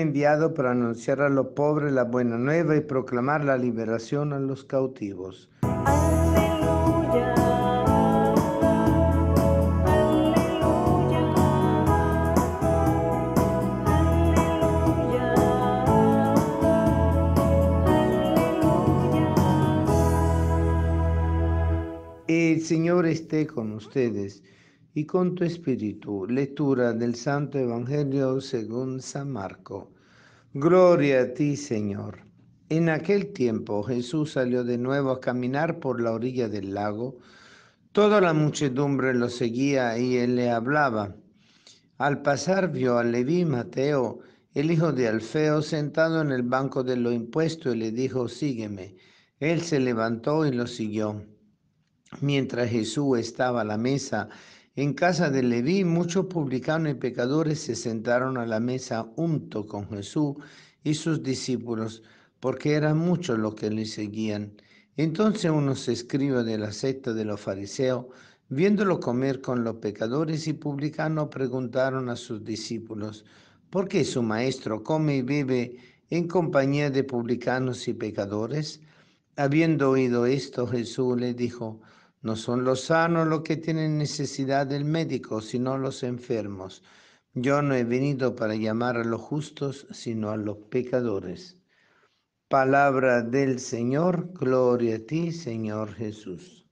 enviado para anunciar a los pobres la buena nueva y proclamar la liberación a los cautivos. Aleluya. El Señor esté con ustedes y con tu espíritu. Lectura del Santo Evangelio según San Marco. Gloria a ti, Señor. En aquel tiempo Jesús salió de nuevo a caminar por la orilla del lago. Toda la muchedumbre lo seguía y él le hablaba. Al pasar vio a Leví Mateo, el hijo de Alfeo, sentado en el banco de lo impuesto, y le dijo, sígueme. Él se levantó y lo siguió. Mientras Jesús estaba a la mesa, en casa de Leví muchos publicanos y pecadores se sentaron a la mesa junto con Jesús y sus discípulos, porque eran muchos los que le seguían. Entonces unos escribas de la secta de los fariseos, viéndolo comer con los pecadores y publicanos, preguntaron a sus discípulos, ¿por qué su maestro come y bebe en compañía de publicanos y pecadores? Habiendo oído esto, Jesús le dijo, no son los sanos los que tienen necesidad del médico, sino los enfermos. Yo no he venido para llamar a los justos, sino a los pecadores. Palabra del Señor, gloria a ti, Señor Jesús.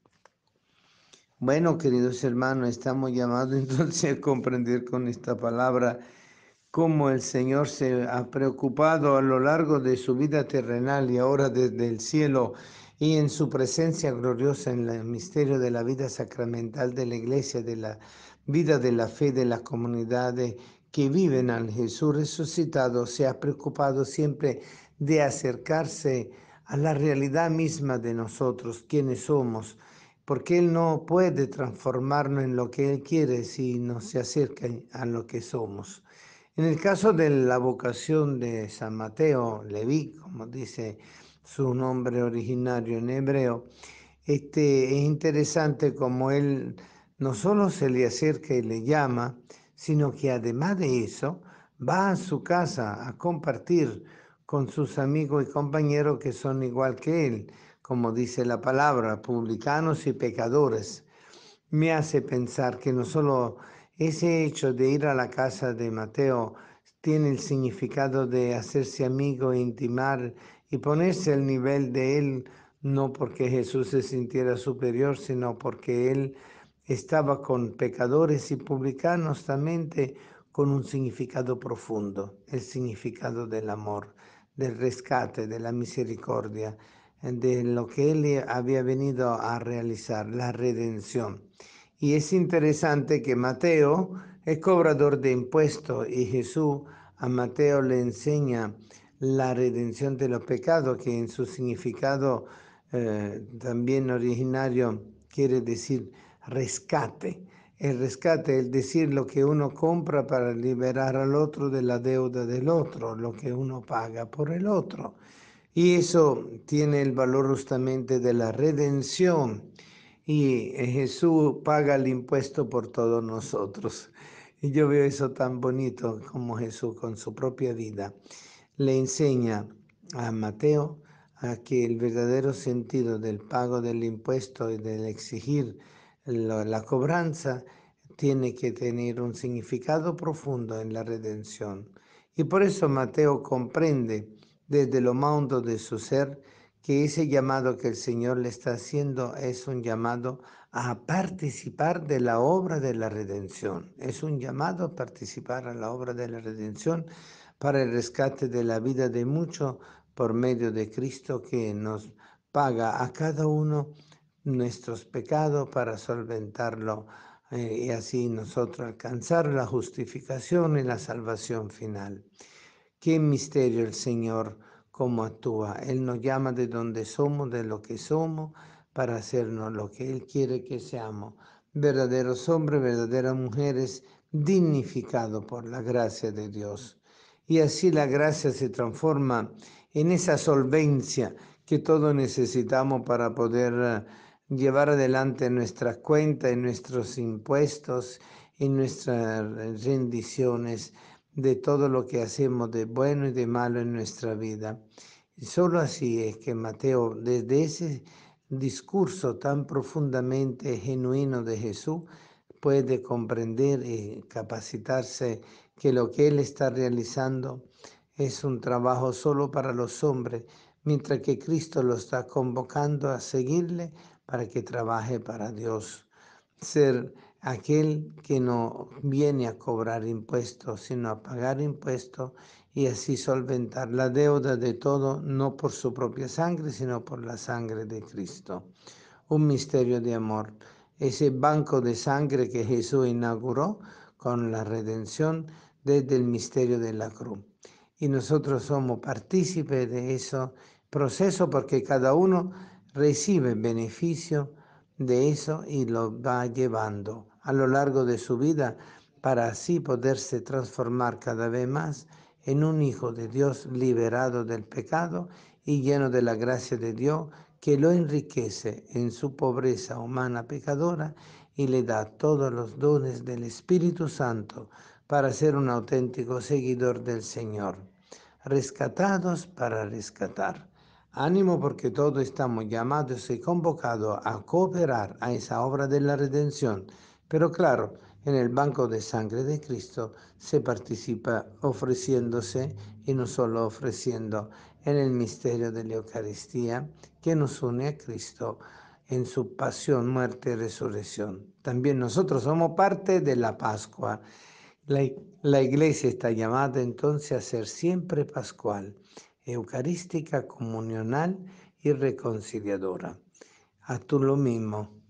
Bueno, queridos hermanos, estamos llamados entonces a comprender con esta palabra cómo el Señor se ha preocupado a lo largo de su vida terrenal y ahora desde el cielo y en su presencia gloriosa en el misterio de la vida sacramental de la iglesia, de la vida de la fe de las comunidades que viven al Jesús resucitado, se ha preocupado siempre de acercarse a la realidad misma de nosotros, quienes somos, porque Él no puede transformarnos en lo que Él quiere si no se acerca a lo que somos. En el caso de la vocación de San Mateo, Leví, como dice su nombre originario en hebreo. Este, es interesante como él no solo se le acerca y le llama, sino que además de eso va a su casa a compartir con sus amigos y compañeros que son igual que él, como dice la palabra, publicanos y pecadores. Me hace pensar que no solo ese hecho de ir a la casa de Mateo tiene el significado de hacerse amigo, e intimar y ponerse al nivel de Él, no porque Jesús se sintiera superior, sino porque Él estaba con pecadores y publicanos también con un significado profundo, el significado del amor, del rescate, de la misericordia, de lo que Él había venido a realizar, la redención. Y es interesante que Mateo es cobrador de impuestos y Jesús a Mateo le enseña la redención de los pecados, que en su significado eh, también originario quiere decir rescate. El rescate es decir lo que uno compra para liberar al otro de la deuda del otro, lo que uno paga por el otro. Y eso tiene el valor justamente de la redención. Y eh, Jesús paga el impuesto por todos nosotros. Y yo veo eso tan bonito como Jesús con su propia vida le enseña a Mateo a que el verdadero sentido del pago del impuesto y del exigir la, cobranza tiene que tener un significado profundo en la redención. Y por eso Mateo comprende desde lo más de su ser que ese llamado que el Señor le está haciendo es un llamado a participar de la obra de la redención. Es un llamado a participar a la obra de la redención para el rescate de la vida de muchos por medio de Cristo que nos paga a cada uno nuestros pecados para solventarlo eh, y así nosotros alcanzar la justificación y la salvación final. Qué misterio el Señor, cómo actúa. Él nos llama de donde somos, de lo que somos, para hacernos lo que Él quiere que seamos. Verdaderos hombres, verdaderas mujeres, dignificados por la gracia de Dios y así la gracia se transforma en esa solvencia que todos necesitamos para poder eh, llevar adelante nuestras cuentas, nuestros impuestos, en nuestras eh, rendiciones, de todo lo que hacemos de bueno y de malo en nuestra vida. solo así es que Mateo, desde ese discurso tan profundamente genuino de Jesús, puede comprender y capacitarse que lo que él está realizando es un trabajo solo para los hombres, mientras que Cristo lo está convocando a seguirle para que trabaje para Dios. Ser aquel que no viene a cobrar impuestos, sino a pagar impuestos y así solventar la deuda de todo, no por su propia sangre, sino por la sangre de Cristo. Un misterio de amor. Ese banco de sangre que Jesús inauguró con la redención desde el misterio de la cruz. Y nosotros somos partícipes de ese proceso porque cada uno recibe beneficio de eso y lo va llevando a lo largo de su vida para así poderse transformar cada vez más en un hijo de Dios liberado del pecado y lleno de la gracia de Dios que lo enriquece en su pobreza humana pecadora y le da todos los dones del Espíritu Santo para ser un auténtico seguidor del Señor. Rescatados para rescatar. Ánimo porque todos estamos llamados y convocados a cooperar a esa obra de la redención. Pero claro, en el banco de sangre de Cristo se participa ofreciéndose y no solo ofreciendo en el misterio de la Eucaristía que nos une a Cristo en su pasión, muerte y resurrección. También nosotros somos parte de la Pascua la, iglesia está llamada entonces a ser siempre pascual, eucarística, comunional y reconciliadora. A tú lo mismo.